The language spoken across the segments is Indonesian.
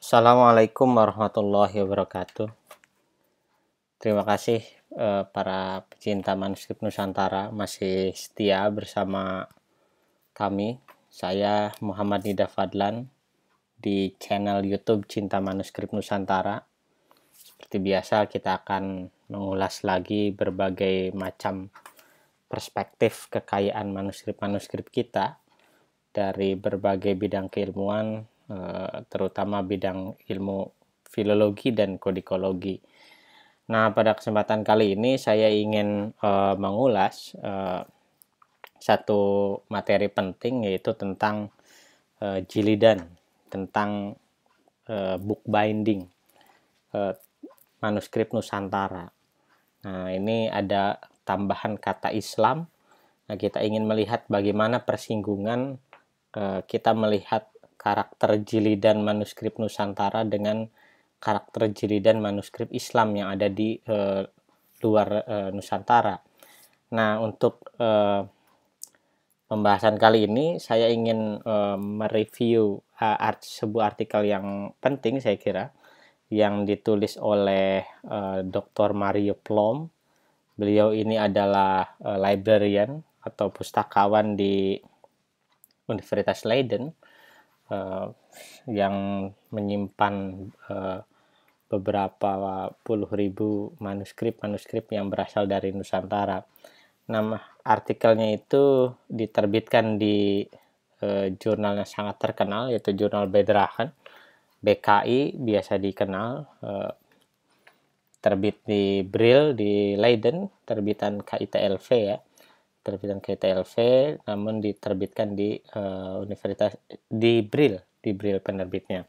Assalamualaikum warahmatullahi wabarakatuh. Terima kasih eh, para pecinta manuskrip Nusantara masih setia bersama kami. Saya Muhammad Nida Fadlan di channel YouTube Cinta Manuskrip Nusantara. Seperti biasa kita akan mengulas lagi berbagai macam perspektif kekayaan manuskrip-manuskrip kita dari berbagai bidang keilmuan Eh, terutama bidang ilmu filologi dan kodikologi. Nah, pada kesempatan kali ini saya ingin uh, mengulas uh, satu materi penting yaitu tentang uh, jilidan, tentang uh, book binding uh, manuskrip Nusantara. Nah, ini ada tambahan kata Islam. Nah, kita ingin melihat bagaimana persinggungan uh, kita melihat karakter dan manuskrip Nusantara dengan karakter dan manuskrip Islam yang ada di uh, luar uh, Nusantara. Nah, untuk uh, pembahasan kali ini saya ingin uh, mereview uh, art, sebuah artikel yang penting saya kira yang ditulis oleh uh, Dr. Mario Plom. Beliau ini adalah uh, librarian atau pustakawan di Universitas Leiden uh, yang menyimpan uh, beberapa puluh ribu manuskrip-manuskrip yang berasal dari Nusantara. Nama artikelnya itu diterbitkan di eh, jurnal yang sangat terkenal yaitu jurnal Bedrahan. BKI biasa dikenal eh, terbit di Brill di Leiden, terbitan KITLV ya terbitan KTLV namun diterbitkan di uh, Universitas di Brill, di Brill penerbitnya.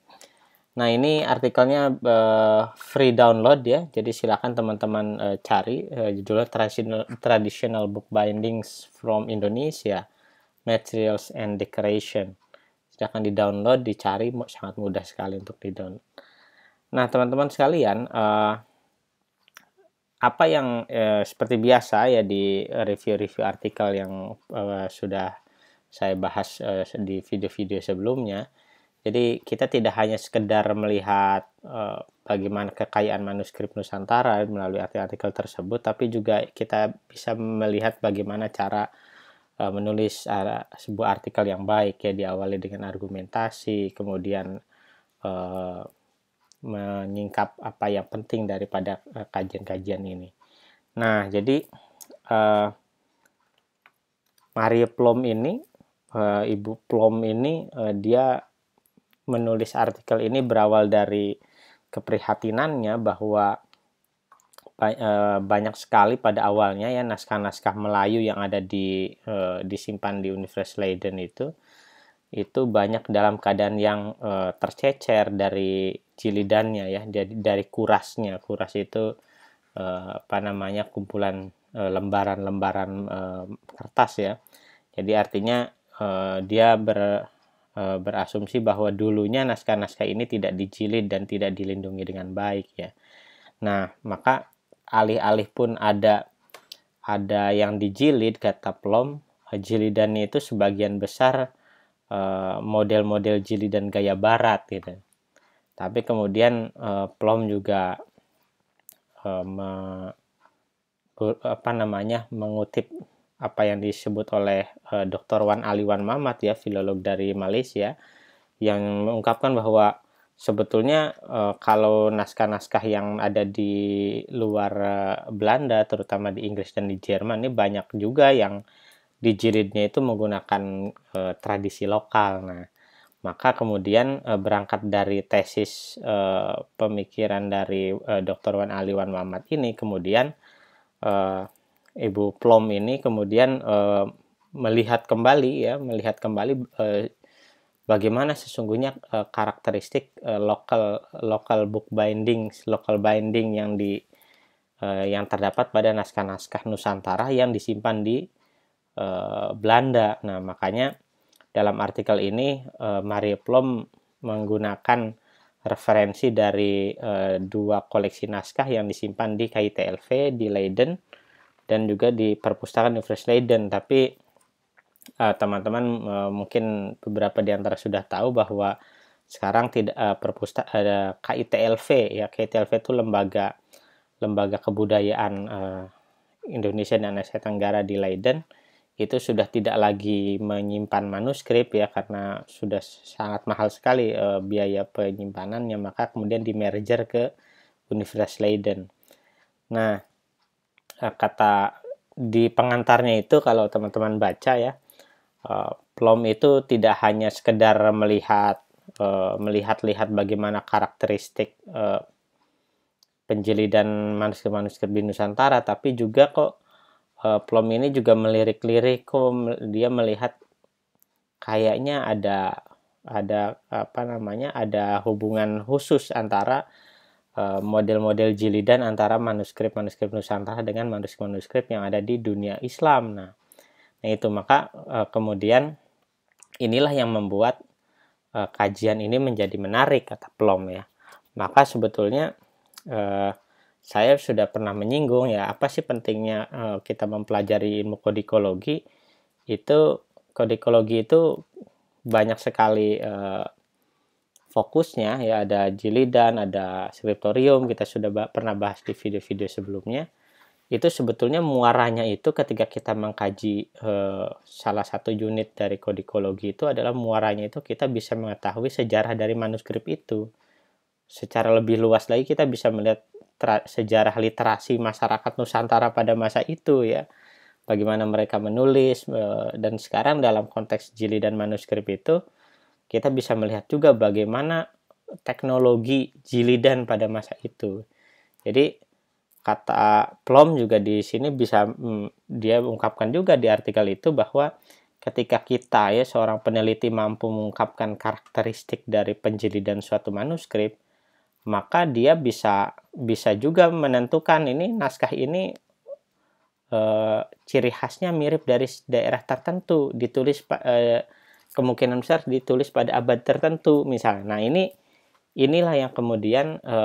Nah ini artikelnya uh, free download ya, jadi silakan teman-teman uh, cari uh, judulnya traditional traditional book bindings from Indonesia materials and decoration. Silakan di download, dicari sangat mudah sekali untuk di download. Nah teman-teman sekalian. Uh, apa yang eh, seperti biasa ya di eh, review-review artikel yang eh, sudah saya bahas eh, di video-video sebelumnya. Jadi kita tidak hanya sekedar melihat eh, bagaimana kekayaan manuskrip Nusantara melalui artikel-artikel tersebut, tapi juga kita bisa melihat bagaimana cara eh, menulis eh, sebuah artikel yang baik ya diawali dengan argumentasi, kemudian eh, menyingkap apa yang penting daripada eh, kajian-kajian ini. Nah, jadi uh, Marie Plum ini, uh, Ibu Plom ini, uh, dia menulis artikel ini berawal dari keprihatinannya bahwa banyak sekali pada awalnya ya naskah-naskah Melayu yang ada di disimpan di Universitas Leiden itu itu banyak dalam keadaan yang tercecer dari Jilidannya ya jadi dari kurasnya kuras itu eh, apa namanya kumpulan eh, lembaran-lembaran eh, kertas ya jadi artinya eh, dia ber eh, berasumsi bahwa dulunya naskah-naskah ini tidak dijilid dan tidak dilindungi dengan baik ya. Nah, maka alih-alih pun ada ada yang dijilid kata Plom, jilidannya itu sebagian besar model-model jilidan gaya barat gitu tapi kemudian uh, Plom juga uh, me, apa namanya mengutip apa yang disebut oleh uh, eh, Dr. Wan Ali Wan Mamat ya filolog dari Malaysia yang mengungkapkan bahwa sebetulnya uh, kalau naskah-naskah yang ada di luar uh, Belanda terutama di Inggris dan di Jerman ini banyak juga yang di itu menggunakan uh, tradisi lokal. Nah, maka kemudian e, berangkat dari tesis e, pemikiran dari e, eh, Dr. Wan Ali Wan Mamat ini kemudian e, Ibu Plom ini kemudian e, melihat kembali ya melihat kembali e, bagaimana sesungguhnya e, karakteristik e, local local book bindings local binding yang di e, yang terdapat pada naskah-naskah Nusantara yang disimpan di e, Belanda. Nah makanya dalam artikel ini uh, Marie Plum menggunakan referensi dari uh, dua koleksi naskah yang disimpan di KITLV di Leiden dan juga di perpustakaan Universitas Leiden tapi eh, teman-teman uh, uh, mungkin beberapa di antara sudah tahu bahwa sekarang tidak uh, perpusta ada uh, KITLV ya KITLV itu lembaga lembaga kebudayaan uh, Indonesia dan Asia Tenggara di Leiden itu sudah tidak lagi menyimpan manuskrip ya karena sudah sangat mahal sekali e, biaya penyimpanannya maka kemudian di merger ke Universitas Leiden. Nah, eh, kata di pengantarnya itu kalau teman-teman baca ya e, Plom itu tidak hanya sekedar melihat e, melihat-lihat bagaimana karakteristik e, penjelidan manuskrip-manuskrip di Nusantara tapi juga kok uh, Plom ini juga melirik-lirik kok dia melihat kayaknya ada ada apa namanya ada hubungan khusus antara eh, model-model uh, jilidan antara manuskrip-manuskrip Nusantara dengan manuskrip-manuskrip yang ada di dunia Islam. Nah, nah itu maka uh, kemudian inilah yang membuat uh, kajian ini menjadi menarik kata Plom ya. Maka sebetulnya uh, saya sudah pernah menyinggung ya apa sih pentingnya uh, kita mempelajari ilmu kodikologi itu kodikologi itu banyak sekali uh, fokusnya ya ada jilidan ada skriptorium kita sudah bah pernah bahas di video-video sebelumnya itu sebetulnya muaranya itu ketika kita mengkaji uh, salah satu unit dari kodikologi itu adalah muaranya itu kita bisa mengetahui sejarah dari manuskrip itu secara lebih luas lagi kita bisa melihat sejarah literasi masyarakat Nusantara pada masa itu ya. Bagaimana mereka menulis eh, dan sekarang dalam konteks jili dan manuskrip itu kita bisa melihat juga bagaimana teknologi dan pada masa itu. Jadi kata Plom juga di sini bisa mm, dia ungkapkan juga di artikel itu bahwa ketika kita ya seorang peneliti mampu mengungkapkan karakteristik dari penjilidan suatu manuskrip, maka dia bisa bisa juga menentukan ini naskah ini e, ciri khasnya mirip dari daerah tertentu ditulis e, kemungkinan besar ditulis pada abad tertentu misalnya. Nah ini inilah yang kemudian e,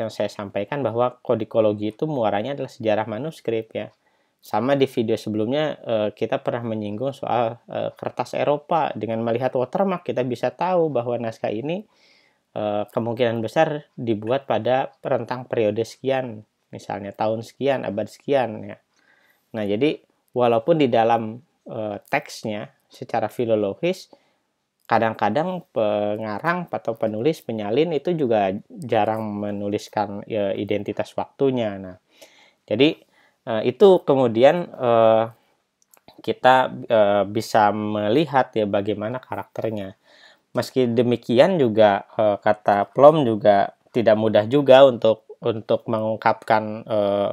yang saya sampaikan bahwa kodikologi itu muaranya adalah sejarah manuskrip ya. Sama di video sebelumnya e, kita pernah menyinggung soal e, kertas Eropa dengan melihat watermark kita bisa tahu bahwa naskah ini Eh, kemungkinan besar dibuat pada rentang periode sekian, misalnya tahun sekian, abad sekian ya. Nah, jadi walaupun di dalam e, teksnya secara filologis kadang-kadang pengarang atau penulis penyalin itu juga jarang menuliskan e, identitas waktunya. Nah, jadi e, itu kemudian e, kita e, bisa melihat ya bagaimana karakternya meski demikian juga uh, kata plom juga tidak mudah juga untuk untuk mengungkapkan uh,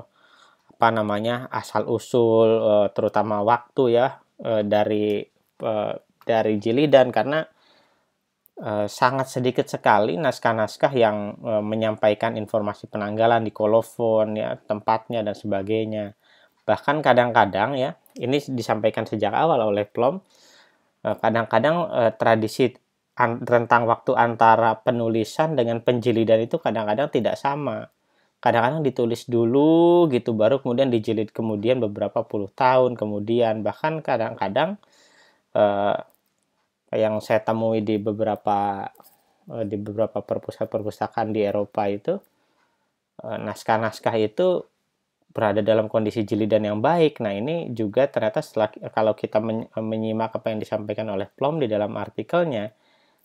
apa namanya asal usul uh, terutama waktu ya uh, dari uh, dari dan karena sangat sedikit sekali naskah-naskah yang menyampaikan informasi penanggalan di kolofon ya tempatnya dan sebagainya bahkan kadang-kadang ya ini disampaikan sejak awal oleh plom kadang-kadang eh, tradisi rentang waktu antara penulisan dengan penjilidan itu kadang-kadang tidak sama. Kadang-kadang ditulis dulu gitu baru kemudian dijilid kemudian beberapa puluh tahun kemudian bahkan kadang-kadang eh, yang saya temui di beberapa eh, di beberapa perpustakaan perpustakaan di Eropa itu naskah eh, naskah-naskah itu berada dalam kondisi jilidan yang baik. Nah, ini juga ternyata setelah kalau kita menyimak apa yang disampaikan oleh Plom di dalam artikelnya,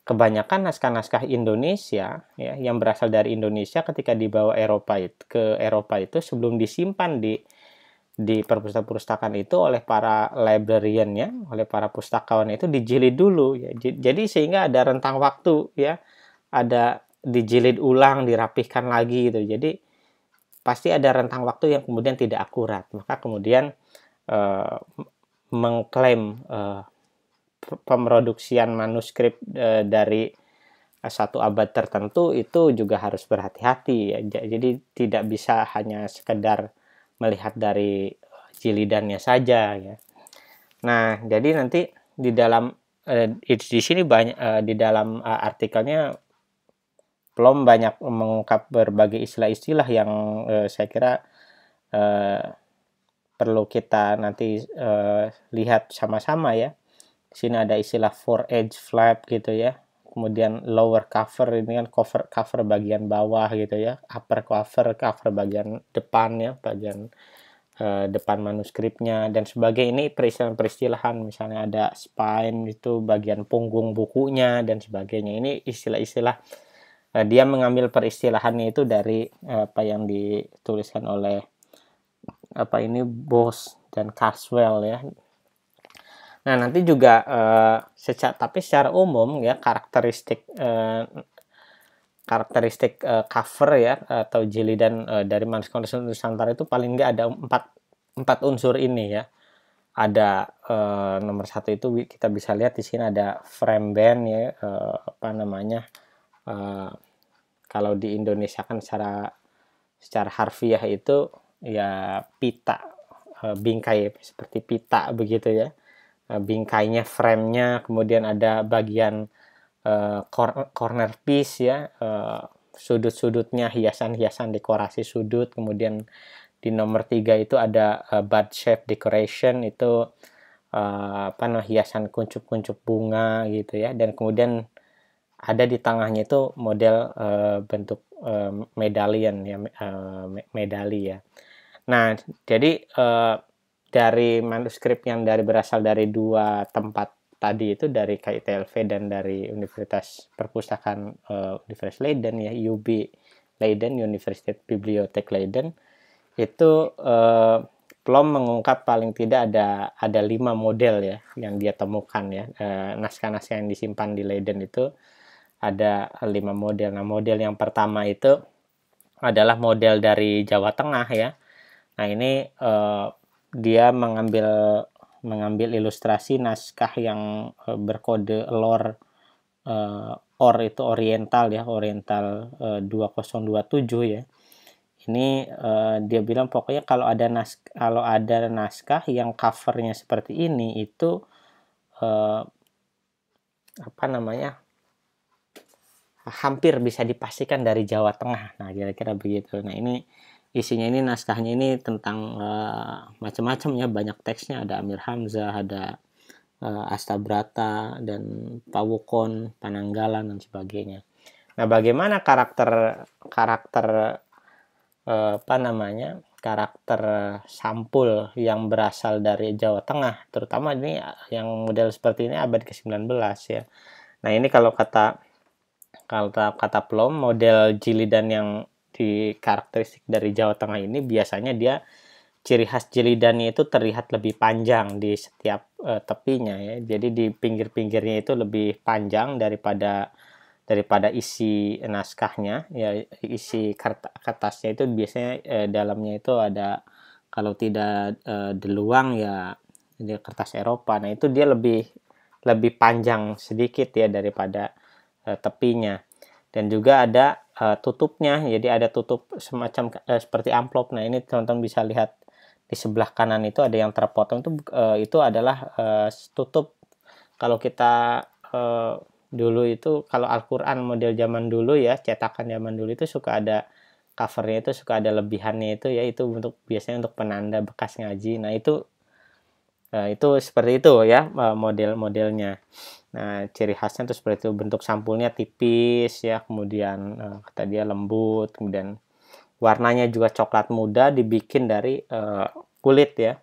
kebanyakan naskah-naskah Indonesia ya yang berasal dari Indonesia ketika dibawa Eropa itu, ke Eropa itu sebelum disimpan di di perpustakaan itu oleh para librariannya, oleh para pustakawan itu dijilid dulu ya. Jadi sehingga ada rentang waktu ya. Ada dijilid ulang, dirapihkan lagi gitu. Jadi pasti ada rentang waktu yang kemudian tidak akurat. Maka kemudian eh, mengklaim eh, pemroduksian manuskrip e, dari eh, satu abad tertentu itu juga harus berhati-hati ya. Jadi tidak bisa hanya sekedar melihat dari jilidannya saja ya. Nah, jadi nanti di dalam e, di sini banyak e, di dalam e, artikelnya belum banyak mengungkap berbagai istilah-istilah yang e, saya kira e, perlu kita nanti e, lihat sama-sama ya sini ada istilah four edge flap gitu ya kemudian lower cover ini kan cover cover bagian bawah gitu ya upper cover cover bagian depan ya bagian uh, depan manuskripnya dan sebagainya ini peristilahan-peristilahan misalnya ada spine itu bagian punggung bukunya dan sebagainya ini istilah-istilah uh, dia mengambil peristilahannya itu dari uh, apa yang dituliskan oleh apa ini Bos dan Carswell ya Nah, nanti juga eh, secara tapi secara umum ya karakteristik eh, karakteristik eh, cover ya atau jeli dan eh, dari manuskrip Nusantara itu paling nggak ada empat empat unsur ini ya. Ada eh, nomor satu itu kita bisa lihat di sini ada frame band ya eh, apa namanya eh, kalau di Indonesia kan secara secara harfiah itu ya pita eh, bingkai seperti pita begitu ya Eh, bingkainya, framenya, kemudian ada bagian uh, cor corner piece ya, uh, sudut-sudutnya, hiasan-hiasan dekorasi sudut, kemudian di nomor tiga itu ada uh, bud shape decoration itu uh, apa namanya hiasan kuncup-kuncup bunga gitu ya, dan kemudian ada di tengahnya itu model uh, bentuk uh, medallion ya, uh, medali ya. Nah, jadi uh, dari manuskrip yang dari berasal dari dua tempat tadi itu dari KITLV dan dari Universitas Perpustakaan uh, Universitas Leiden ya UB Leiden Universitas Bibliothek Leiden itu uh, Plom mengungkap paling tidak ada ada lima model ya yang dia temukan ya naskah eh, naskah-naskah yang disimpan di Leiden itu ada lima model. Nah model yang pertama itu adalah model dari Jawa Tengah ya. Nah ini uh, dia mengambil mengambil ilustrasi naskah yang eh, berkode lor uh, or itu oriental ya oriental eh, uh, 2027 ya ini uh, dia bilang pokoknya kalau ada nas kalau ada naskah yang covernya seperti ini itu uh, apa namanya hampir bisa dipastikan dari Jawa Tengah nah kira-kira begitu nah ini isinya ini naskahnya ini tentang uh, eh, macam-macam ya banyak teksnya ada Amir Hamzah ada uh, Astabrata dan Pawukon Pananggalan dan sebagainya nah bagaimana karakter karakter uh, apa namanya karakter sampul yang berasal dari Jawa Tengah terutama ini yang model seperti ini abad ke-19 ya nah ini kalau kata kalau kata Plom model jilidan yang di karakteristik dari Jawa Tengah ini biasanya dia ciri khas jelidannya itu terlihat lebih panjang di setiap uh, tepinya ya. Jadi di pinggir-pinggirnya itu lebih panjang daripada daripada isi naskahnya ya isi kertasnya itu biasanya eh, dalamnya itu ada kalau tidak eh, deluang ya di kertas Eropa nah itu dia lebih lebih panjang sedikit ya daripada eh, tepinya dan juga ada uh, tutupnya jadi ada tutup semacam uh, seperti amplop nah ini teman-teman bisa lihat di sebelah kanan itu ada yang terpotong itu uh, itu adalah uh, tutup kalau kita uh, dulu itu kalau Al-Qur'an model zaman dulu ya cetakan zaman dulu itu suka ada covernya itu suka ada lebihannya itu ya itu untuk biasanya untuk penanda bekas ngaji nah itu uh, itu seperti itu ya model-modelnya Nah, ciri khasnya itu seperti itu bentuk sampulnya tipis ya, kemudian uh, kata dia lembut, kemudian warnanya juga coklat muda dibikin dari uh, kulit ya,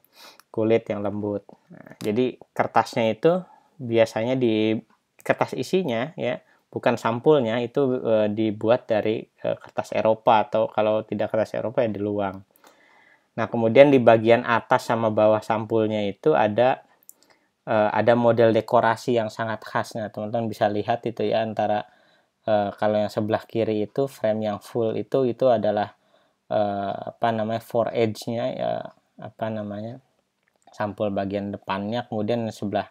kulit yang lembut. Nah, jadi kertasnya itu biasanya di kertas isinya ya, bukan sampulnya itu uh, dibuat dari uh, kertas Eropa atau kalau tidak kertas Eropa ya luang. Nah, kemudian di bagian atas sama bawah sampulnya itu ada uh, ada model dekorasi yang sangat khas. Nah, teman-teman bisa lihat itu ya antara uh, kalau yang sebelah kiri itu frame yang full itu itu adalah uh, apa namanya four edge-nya ya apa namanya sampul bagian depannya kemudian sebelah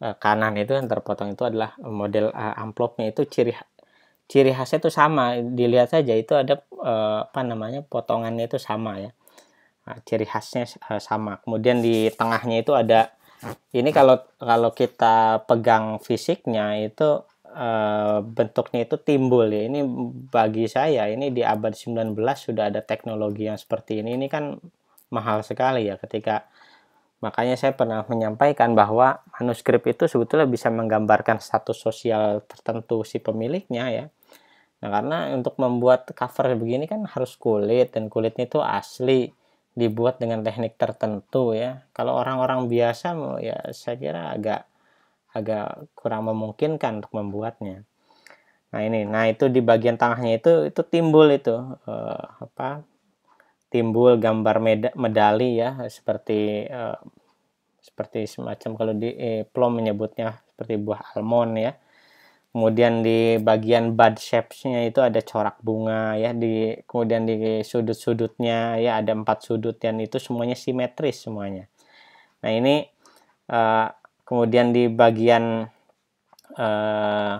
kanan itu yang terpotong itu adalah model amplopnya itu ciri ciri khasnya itu sama dilihat saja itu ada apa namanya potongannya itu sama ya nah, ciri khasnya sama kemudian di tengahnya itu ada ini kalau kalau kita pegang fisiknya itu e, bentuknya itu timbul ya. Ini bagi saya ini di abad 19 sudah ada teknologi yang seperti ini. Ini kan mahal sekali ya ketika makanya saya pernah menyampaikan bahwa manuskrip itu sebetulnya bisa menggambarkan status sosial tertentu si pemiliknya ya. Nah, karena untuk membuat cover begini kan harus kulit dan kulitnya itu asli dibuat dengan teknik tertentu ya. Kalau orang-orang biasa ya saya kira agak agak kurang memungkinkan untuk membuatnya. Nah ini, nah itu di bagian tengahnya itu itu timbul itu eh, apa? Timbul gambar meda medali ya seperti eh, seperti semacam kalau di eh, Plom menyebutnya seperti buah almond ya kemudian di bagian bud shapes-nya itu ada corak bunga ya di kemudian di sudut-sudutnya ya ada empat sudut dan itu semuanya simetris semuanya nah ini uh, kemudian di bagian uh,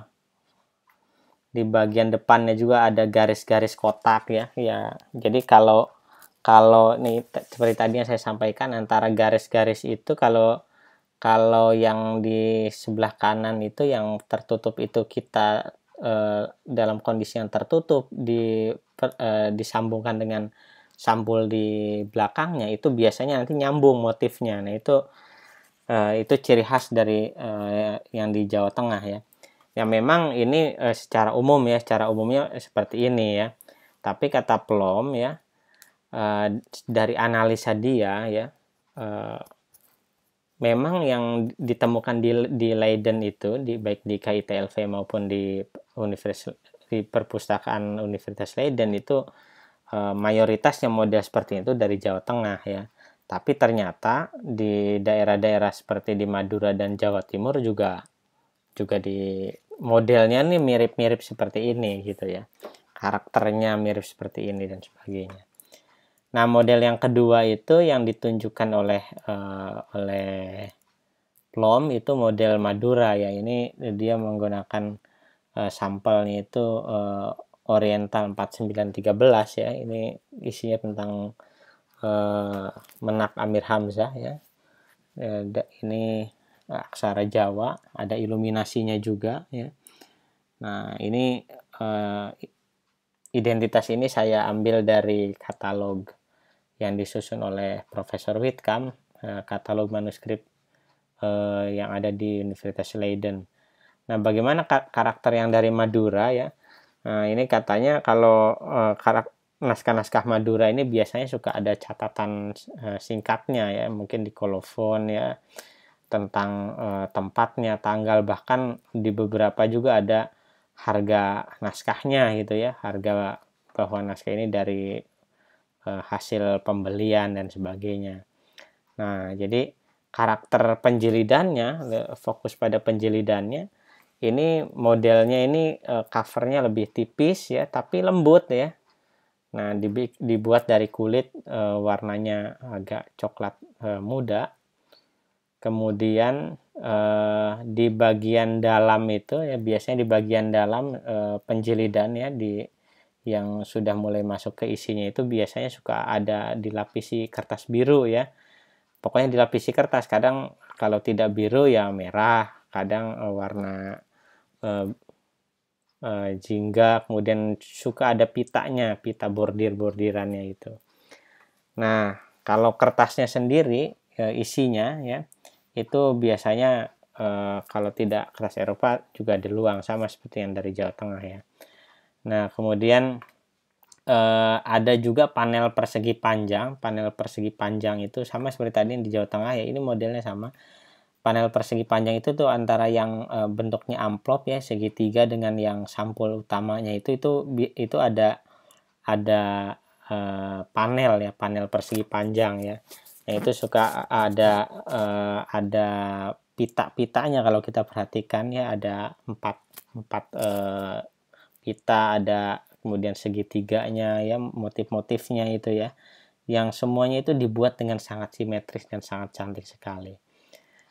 di bagian depannya juga ada garis-garis kotak ya ya jadi kalau kalau nih seperti tadi yang saya sampaikan antara garis-garis itu kalau kalau yang di sebelah kanan itu yang tertutup itu kita eh, dalam kondisi yang tertutup di eh, disambungkan dengan sampul di belakangnya itu biasanya nanti nyambung motifnya. Nah, itu eh, itu ciri khas dari eh, yang di Jawa Tengah ya. Ya memang ini eh, secara umum ya, secara umumnya seperti ini ya. Tapi kata Plom ya eh, dari analisa dia ya eh, memang yang ditemukan di di Leiden itu di baik di KITLV maupun di universitas di perpustakaan Universitas Leiden itu eh, mayoritasnya model seperti itu dari Jawa Tengah ya. Tapi ternyata di daerah-daerah seperti di Madura dan Jawa Timur juga juga di modelnya nih mirip-mirip seperti ini gitu ya. Karakternya mirip seperti ini dan sebagainya. Nah, model yang kedua itu yang ditunjukkan oleh uh, oleh Plom itu model Madura ya. Ini dia menggunakan uh, sampelnya itu uh, Oriental 4913 ya. Ini isinya tentang uh, menak Amir Hamzah ya. Uh, ini aksara Jawa, ada iluminasinya juga ya. Nah, ini uh, identitas ini saya ambil dari katalog yang disusun oleh Profesor Whitcomb, eh, katalog manuskrip eh, yang ada di Universitas Leiden. Nah, bagaimana karakter yang dari Madura ya? Nah, ini katanya kalau eh, naskah-naskah Madura ini biasanya suka ada catatan singkatnya ya, mungkin di kolofon ya tentang tempatnya, tanggal bahkan di beberapa juga ada harga naskahnya gitu ya, harga bahwa naskah ini dari Eh, hasil pembelian dan sebagainya. Nah, jadi karakter penjelidannya fokus pada penjelidannya ini modelnya ini eh, covernya lebih tipis ya tapi lembut ya nah dibuat dari kulit eh, warnanya agak coklat muda kemudian di bagian dalam itu ya biasanya di bagian dalam penjelidannya di yang sudah mulai masuk ke isinya itu biasanya suka ada dilapisi kertas biru ya. Pokoknya dilapisi kertas, kadang kalau tidak biru ya merah, kadang eh, warna uh, uh, jingga, kemudian suka ada pitanya, pita bordir-bordirannya itu. Nah, kalau kertasnya sendiri uh, isinya ya itu biasanya uh, kalau tidak kertas Eropa juga diluang sama seperti yang dari Jawa Tengah ya. Nah, kemudian eh, ada juga panel persegi panjang. Panel persegi panjang itu sama seperti tadi yang di Jawa Tengah ya, ini modelnya sama. Panel persegi panjang itu tuh antara yang eh, bentuknya amplop ya segitiga dengan yang sampul utamanya itu itu itu ada ada eh, panel ya, panel persegi panjang ya. Nah, itu suka ada eh, ada pita-pitanya kalau kita perhatikan ya ada empat empat eh, pita ada kemudian segitiganya ya motif-motifnya itu ya yang semuanya itu dibuat dengan sangat simetris dan sangat cantik sekali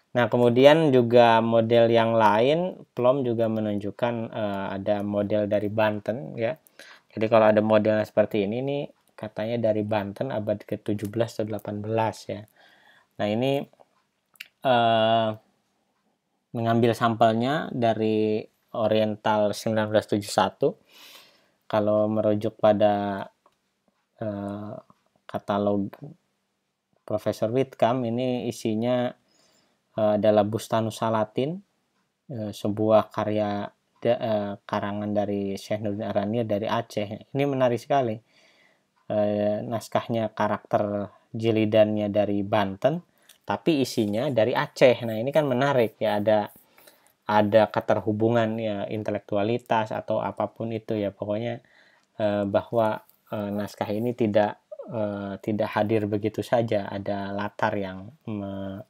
nah kemudian juga model yang lain Plom juga menunjukkan uh, ada model dari Banten ya jadi kalau ada model seperti ini nih katanya dari Banten abad ke-17 atau 18 ya nah ini uh, mengambil sampelnya dari Oriental 1971 kalau merujuk pada uh, katalog Profesor Witkam, ini isinya uh, adalah Bustanus Salatin uh, eh, sebuah karya de, uh, karangan dari Syekh Nurdin Arani dari Aceh ini menarik sekali Uh, naskahnya karakter jilidannya dari Banten tapi isinya dari Aceh nah ini kan menarik ya ada ada keterhubungan ya intelektualitas atau apapun itu ya pokoknya eh, bahwa eh, naskah ini tidak eh, tidak hadir begitu saja ada latar yang me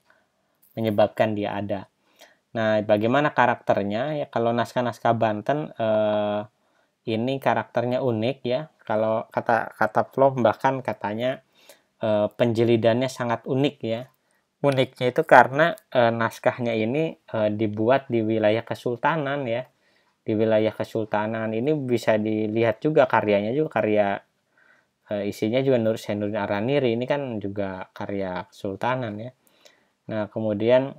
menyebabkan dia ada. Nah, bagaimana karakternya? Ya kalau naskah-naskah Banten eh, ini karakternya unik ya. Kalau kata kata Plom bahkan katanya eh, penjelidannya sangat unik ya uniknya itu karena e, naskahnya ini e, dibuat di wilayah kesultanan ya di wilayah kesultanan ini bisa dilihat juga karyanya juga karya e, isinya juga Nur Senurin Araniri ini kan juga karya kesultanan ya nah kemudian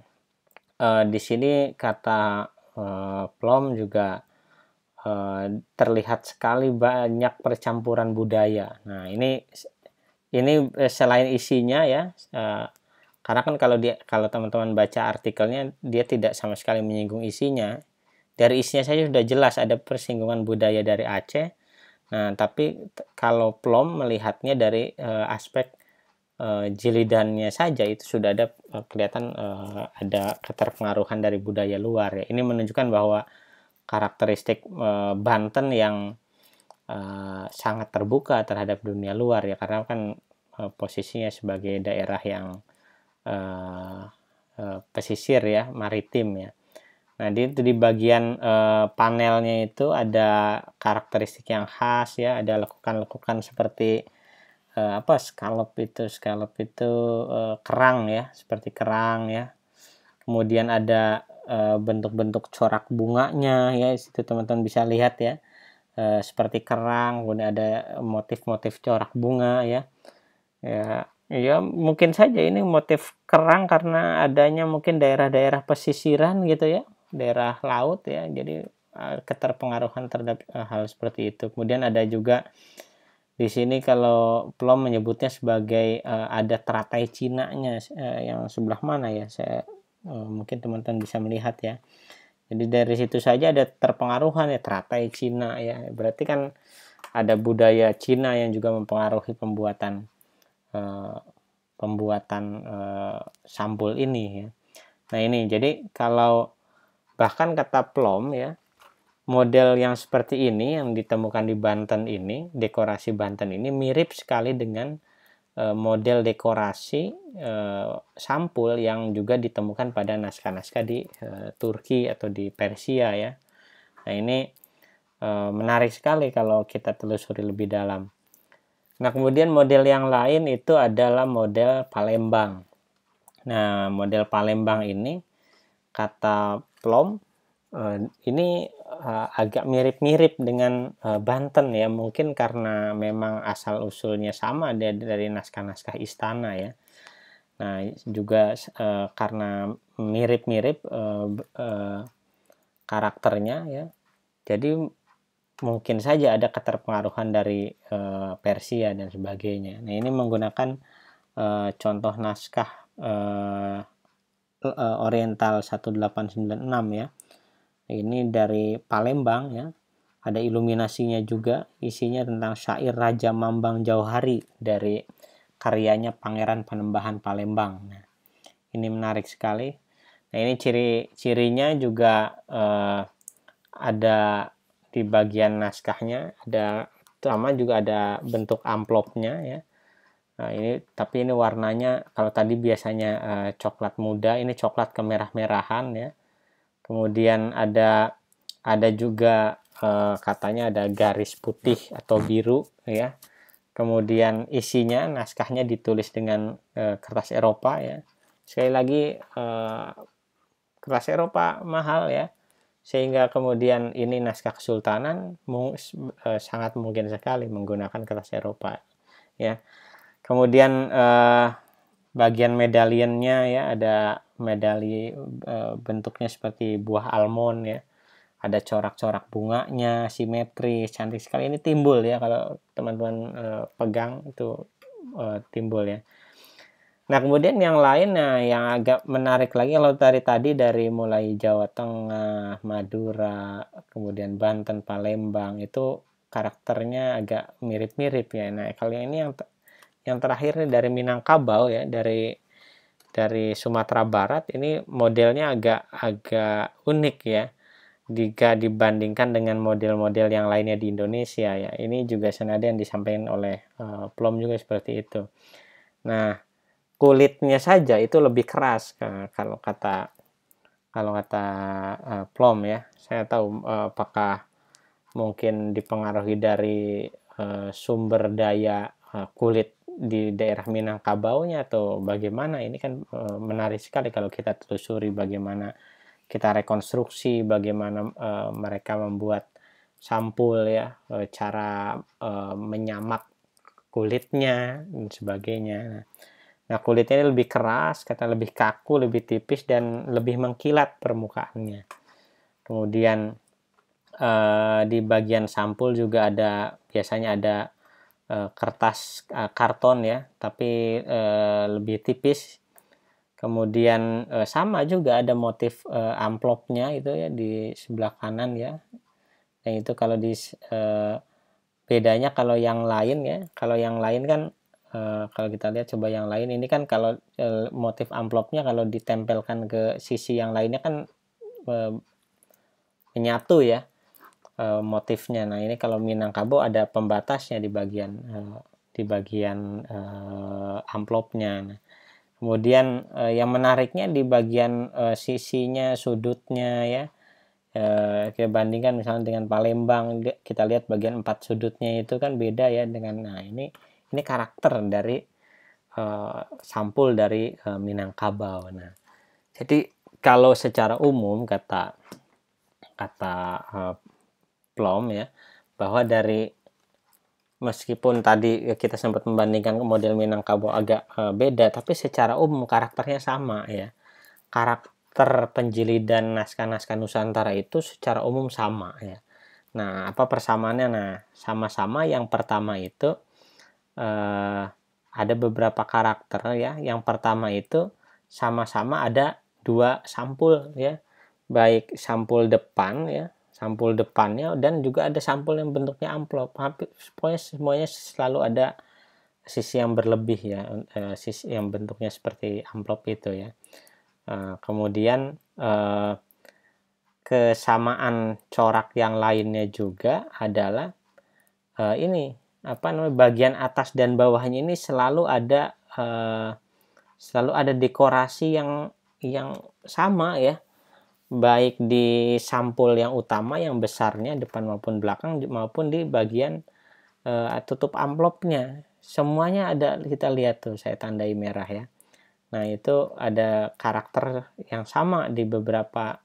e, di sini kata e, Plom juga e, terlihat sekali banyak percampuran budaya nah ini ini selain isinya ya karena kan kalau dia kalau teman-teman baca artikelnya dia tidak sama sekali menyinggung isinya. Dari isinya saja sudah jelas ada persinggungan budaya dari Aceh. Nah, tapi kalau Plom melihatnya dari uh, aspek uh, jilidannya saja itu sudah ada uh, kelihatan uh, ada keterpengaruhan dari budaya luar ya. Ini menunjukkan bahwa karakteristik uh, Banten yang uh, sangat terbuka terhadap dunia luar ya karena kan uh, posisinya sebagai daerah yang Eh, eh, pesisir ya, maritim ya. Nah, di di bagian eh, panelnya itu ada karakteristik yang khas ya, ada lekukan-lekukan seperti eh, apa scallop itu, scallop itu eh, kerang ya, seperti kerang ya. Kemudian ada eh, bentuk-bentuk eh, corak bunganya ya, itu teman-teman bisa lihat ya. Eh, seperti kerang, kemudian ada motif-motif corak bunga ya. Ya, Ya, mungkin saja ini motif kerang karena adanya mungkin daerah-daerah pesisiran gitu ya, daerah laut ya. Jadi eh, keterpengaruhan terhadap eh, hal seperti itu. Kemudian ada juga di sini kalau Plom menyebutnya sebagai uh, eh, ada teratai Cina-nya uh, yang sebelah mana ya? Saya uh, mungkin teman-teman bisa melihat ya. Jadi dari situ saja ada terpengaruhan ya teratai Cina ya. Berarti kan ada budaya Cina yang juga mempengaruhi pembuatan Eh, pembuatan uh, sampul ini ya. Nah ini jadi kalau bahkan kata plom ya model yang seperti ini yang ditemukan di Banten ini dekorasi Banten ini mirip sekali dengan uh, model dekorasi uh, sampul yang juga ditemukan pada naskah-naskah di uh, Turki atau di Persia ya. Nah ini menarik sekali kalau kita telusuri lebih dalam. Nah, kemudian model yang lain itu adalah model Palembang. Nah, model Palembang ini kata Plom eh, ini eh, agak mirip-mirip dengan eh, Banten ya, mungkin karena memang asal usulnya sama dari, naskah-naskah istana ya. Nah, juga karena mirip-mirip karakternya ya. Jadi mungkin saja ada keterpengaruhan dari e, Persia dan sebagainya. Nah, ini menggunakan e, contoh naskah e, e, Oriental 1896 ya. Ini dari Palembang ya. Ada iluminasinya juga, isinya tentang syair Raja Mambang Jauhari dari karyanya Pangeran Panembahan Palembang. Nah, ini menarik sekali. Nah, ini ciri-cirinya juga e, ada di bagian naskahnya ada sama juga ada bentuk amplopnya ya nah, ini tapi ini warnanya kalau tadi biasanya uh, coklat muda ini coklat kemerah-merahan ya kemudian ada ada juga uh, katanya ada garis putih atau biru ya kemudian isinya naskahnya ditulis dengan uh, kertas Eropa ya sekali lagi kertas Eropa mahal ya sehingga kemudian ini naskah kesultanan eh, sangat mungkin sekali menggunakan kertas Eropa ya kemudian e, bagian medaliennya ya ada medali e, bentuknya seperti buah almond ya ada corak-corak bunganya simetris cantik sekali ini timbul ya kalau teman-teman e, pegang itu timbul ya Nah, kemudian yang lain nah yang agak menarik lagi kalau dari tadi dari mulai Jawa Tengah, Madura, kemudian Banten, Palembang itu karakternya agak mirip-mirip ya. Nah, kalau yang ini yang yang terakhir nih dari Minangkabau ya, dari dari Sumatera Barat ini modelnya agak agak unik ya jika dibandingkan dengan model-model yang lainnya di Indonesia ya. Ini juga senada yang disampaikan oleh uh, Plom juga seperti itu. Nah, kulitnya saja itu lebih keras kalau kata kalau kata uh, plom ya saya tahu uh, apakah mungkin dipengaruhi dari uh, sumber daya uh, kulit di daerah minangkabau nya atau bagaimana ini kan uh, menarik sekali kalau kita telusuri bagaimana kita rekonstruksi bagaimana uh, mereka membuat sampul ya uh, cara uh, menyamak kulitnya dan sebagainya nah, Nah, kulitnya ini lebih keras, kata lebih kaku, lebih tipis, dan lebih mengkilat permukaannya. Kemudian eh, di bagian sampul juga ada, biasanya ada eh, kertas eh, karton ya, tapi eh, lebih tipis. Kemudian eh, sama juga ada motif eh, amplopnya itu ya di sebelah kanan ya. Nah itu kalau di eh, bedanya kalau yang lain ya, kalau yang lain kan Uh, kalau kita lihat coba yang lain ini kan kalau uh, motif amplopnya kalau ditempelkan ke sisi yang lainnya kan uh, menyatu ya motifnya. Nah ini kalau Minangkabau ada pembatasnya di bagian di bagian amplopnya. Nah, kemudian yang menariknya di bagian sisinya sudutnya ya. Eh, kita bandingkan misalnya dengan Palembang kita lihat bagian empat sudutnya itu kan beda ya dengan nah ini ini karakter dari uh, sampul dari uh, Minangkabau. Nah, jadi kalau secara umum kata kata uh, Plom ya bahwa dari meskipun tadi kita sempat membandingkan model Minangkabau agak uh, beda tapi secara umum karakternya sama ya. Karakter penjilidan naskah-naskah Nusantara itu secara umum sama ya. Nah, apa persamaannya? Nah, sama-sama yang pertama itu eh, ada beberapa karakter ya. Yang pertama itu sama-sama ada dua sampul ya. Baik sampul depan ya, sampul depannya dan juga ada sampul yang bentuknya amplop. Pokoknya semuanya, selalu ada sisi yang berlebih ya, eh, sisi yang bentuknya seperti amplop itu ya. Eh, kemudian eh, kesamaan corak yang lainnya juga adalah uh, ini apa namanya bagian atas dan bawahnya ini selalu ada uh, selalu ada dekorasi yang yang sama ya baik di sampul yang utama yang besarnya depan maupun belakang maupun di bagian uh, tutup amplopnya semuanya ada kita lihat tuh saya tandai merah ya nah itu ada karakter yang sama di beberapa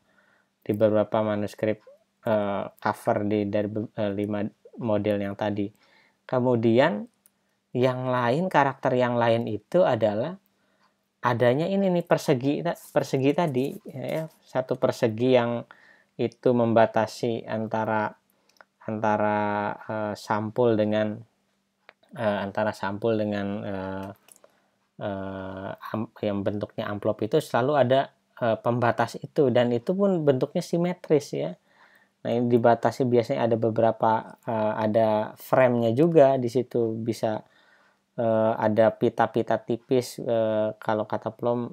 di beberapa manuskrip uh, cover di dari uh, lima model yang tadi Kemudian yang lain karakter yang lain itu adalah adanya ini nih persegi persegi tadi ya, ya, satu persegi yang itu membatasi antara antara uh, sampul dengan uh, antara sampul dengan uh, uh, yang bentuknya amplop itu selalu ada uh, pembatas itu dan itu pun bentuknya simetris ya Nah, ini dibatasi biasanya ada beberapa uh, ada frame-nya juga di situ bisa uh, ada pita-pita tipis uh, kalau kata Plom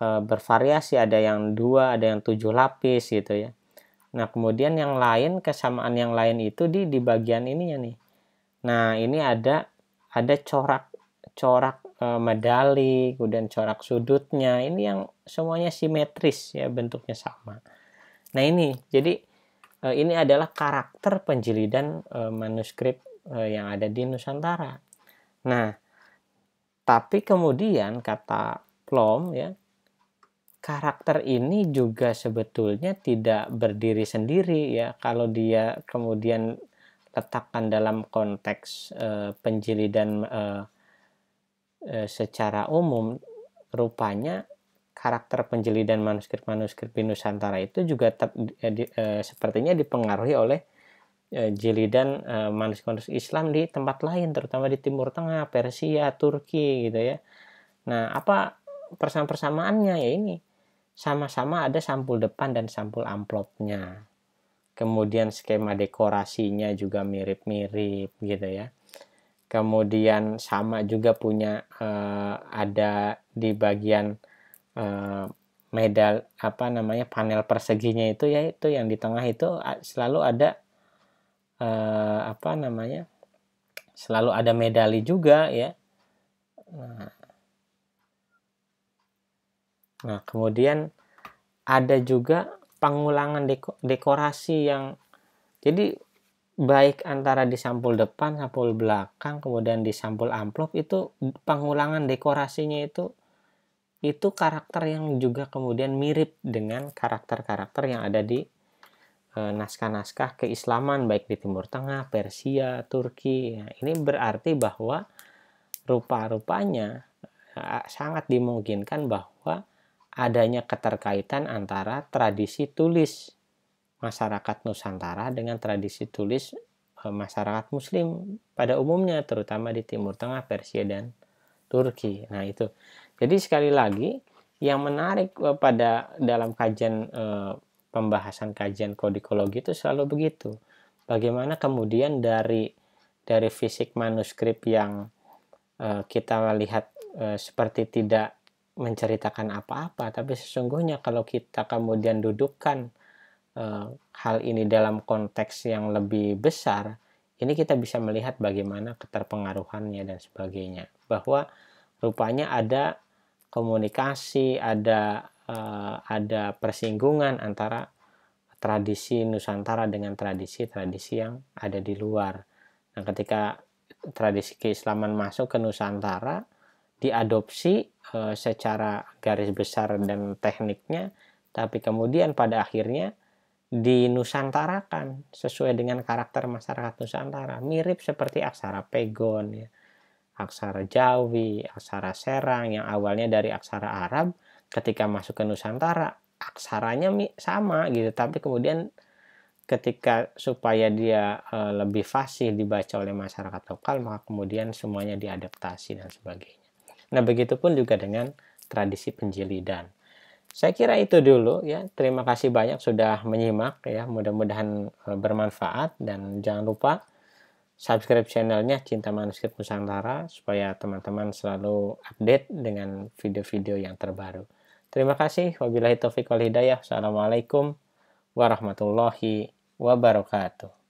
uh, bervariasi ada yang dua, ada yang tujuh lapis gitu ya. Nah, kemudian yang lain kesamaan yang lain itu di di bagian ininya nih. Nah, ini ada ada corak corak medali, kemudian corak sudutnya. Ini yang semuanya simetris ya, bentuknya sama. Nah, ini jadi Eh, ini adalah karakter penjelidan eh, manuskrip eh, yang ada di Nusantara. Nah, tapi kemudian kata Plom ya, karakter ini juga sebetulnya tidak berdiri sendiri ya kalau dia kemudian letakkan dalam konteks e, penjelidan e, e, secara umum rupanya karakter penjelidan manuskrip-manuskrip di Nusantara itu juga eh, di, eh, sepertinya dipengaruhi oleh eh, Jeli jelidan e, eh, manuskrip Islam di tempat lain, terutama di Timur Tengah, Persia, Turki gitu ya. Nah, apa persamaan-persamaannya ya ini? Sama-sama ada sampul depan dan sampul amplopnya. Kemudian skema dekorasinya juga mirip-mirip gitu ya kemudian sama juga punya uh, ada di bagian Eh, medal apa namanya panel perseginya itu ya itu yang di tengah itu selalu ada uh, apa namanya selalu ada medali juga ya nah, nah kemudian ada juga pengulangan deko dekorasi yang jadi baik antara di sampul depan, sampul belakang, kemudian di sampul amplop itu pengulangan dekorasinya itu itu karakter yang juga kemudian mirip dengan karakter-karakter yang ada di eh, naskah-naskah keislaman baik di Timur Tengah, Persia, Turki. Ya, ini berarti bahwa rupa-rupanya eh, sangat dimungkinkan bahwa adanya keterkaitan antara tradisi tulis masyarakat Nusantara dengan tradisi tulis eh, masyarakat Muslim pada umumnya, terutama di Timur Tengah, Persia dan Turki. Nah itu jadi sekali lagi yang menarik eh, pada dalam kajian e, pembahasan kajian kodikologi itu selalu begitu. Bagaimana kemudian dari dari fisik manuskrip yang e, kita lihat e, seperti tidak menceritakan apa-apa, tapi sesungguhnya kalau kita kemudian dudukkan hal ini dalam konteks yang lebih besar, ini kita bisa melihat bagaimana keterpengaruhannya dan sebagainya. Bahwa rupanya ada komunikasi, ada uh, ada persinggungan antara tradisi Nusantara dengan tradisi-tradisi yang ada di luar. Nah, ketika tradisi keislaman masuk ke Nusantara, diadopsi uh, secara garis besar dan tekniknya, tapi kemudian pada akhirnya di dinusantarakan sesuai dengan karakter masyarakat Nusantara, mirip seperti aksara pegon ya aksara Jawi, aksara Serang yang awalnya dari aksara Arab ketika masuk ke Nusantara aksaranya sama gitu tapi kemudian ketika supaya dia e, lebih fasih dibaca oleh masyarakat lokal maka kemudian semuanya diadaptasi dan sebagainya. Nah, begitupun juga dengan tradisi penjilidan. Saya kira itu dulu ya. Terima kasih banyak sudah menyimak ya. Mudah-mudahan eh, bermanfaat dan jangan lupa subscribe channelnya Cinta Manuskrip Nusantara supaya teman-teman selalu update dengan video-video yang terbaru. Terima kasih. Wabillahi taufiq wal hidayah. Assalamualaikum warahmatullahi wabarakatuh.